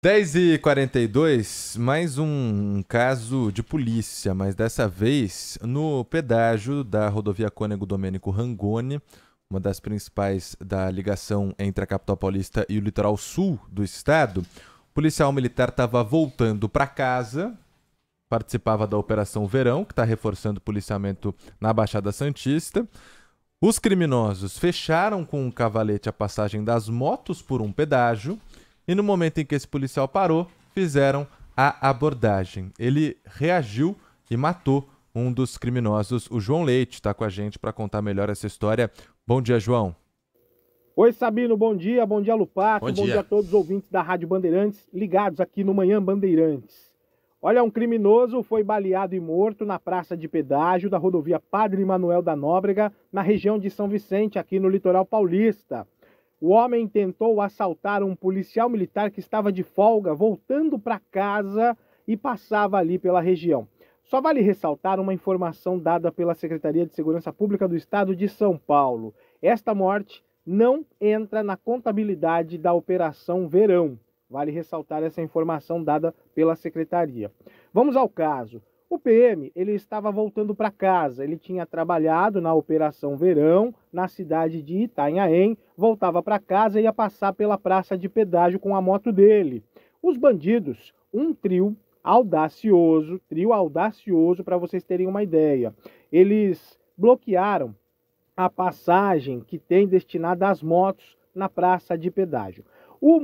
10 e 42 mais um caso de polícia, mas dessa vez no pedágio da rodovia Cônego Domênico Rangoni, uma das principais da ligação entre a capital paulista e o litoral sul do estado. O policial militar estava voltando para casa, participava da Operação Verão, que está reforçando o policiamento na Baixada Santista. Os criminosos fecharam com um cavalete a passagem das motos por um pedágio e no momento em que esse policial parou, fizeram a abordagem. Ele reagiu e matou um dos criminosos, o João Leite, está com a gente para contar melhor essa história. Bom dia, João. Oi, Sabino, bom dia. Bom dia, Lupato. Bom, bom dia. dia. a todos os ouvintes da Rádio Bandeirantes, ligados aqui no Manhã Bandeirantes. Olha, um criminoso foi baleado e morto na praça de pedágio da rodovia Padre Manuel da Nóbrega, na região de São Vicente, aqui no litoral paulista. O homem tentou assaltar um policial militar que estava de folga voltando para casa e passava ali pela região. Só vale ressaltar uma informação dada pela Secretaria de Segurança Pública do Estado de São Paulo. Esta morte não entra na contabilidade da Operação Verão. Vale ressaltar essa informação dada pela Secretaria. Vamos ao caso. O PM ele estava voltando para casa. Ele tinha trabalhado na Operação Verão, na cidade de Itanhaém, voltava para casa e ia passar pela praça de pedágio com a moto dele. Os bandidos, um trio audacioso, trio audacioso para vocês terem uma ideia. Eles bloquearam a passagem que tem destinada às motos na praça de pedágio. O,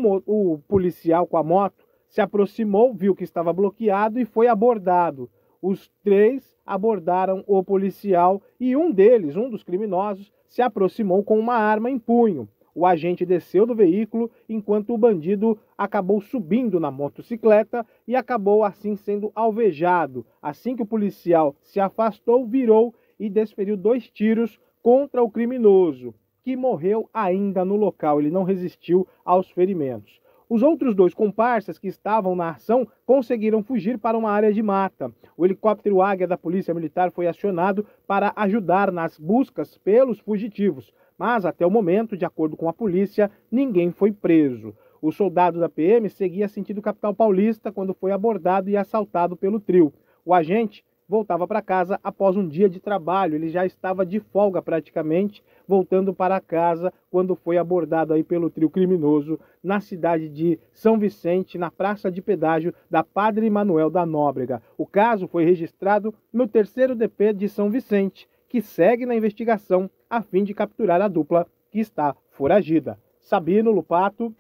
o policial com a moto se aproximou, viu que estava bloqueado e foi abordado. Os três abordaram o policial e um deles, um dos criminosos, se aproximou com uma arma em punho. O agente desceu do veículo enquanto o bandido acabou subindo na motocicleta e acabou assim sendo alvejado. Assim que o policial se afastou, virou e desferiu dois tiros contra o criminoso, que morreu ainda no local. Ele não resistiu aos ferimentos. Os outros dois comparsas que estavam na ação conseguiram fugir para uma área de mata. O helicóptero Águia da Polícia Militar foi acionado para ajudar nas buscas pelos fugitivos, mas até o momento, de acordo com a polícia, ninguém foi preso. O soldado da PM seguia sentido capital paulista quando foi abordado e assaltado pelo trio. O agente voltava para casa após um dia de trabalho. Ele já estava de folga praticamente, voltando para casa quando foi abordado aí pelo trio criminoso na cidade de São Vicente, na praça de pedágio da Padre Manuel da Nóbrega. O caso foi registrado no terceiro DP de São Vicente, que segue na investigação a fim de capturar a dupla que está foragida. Sabino Lupato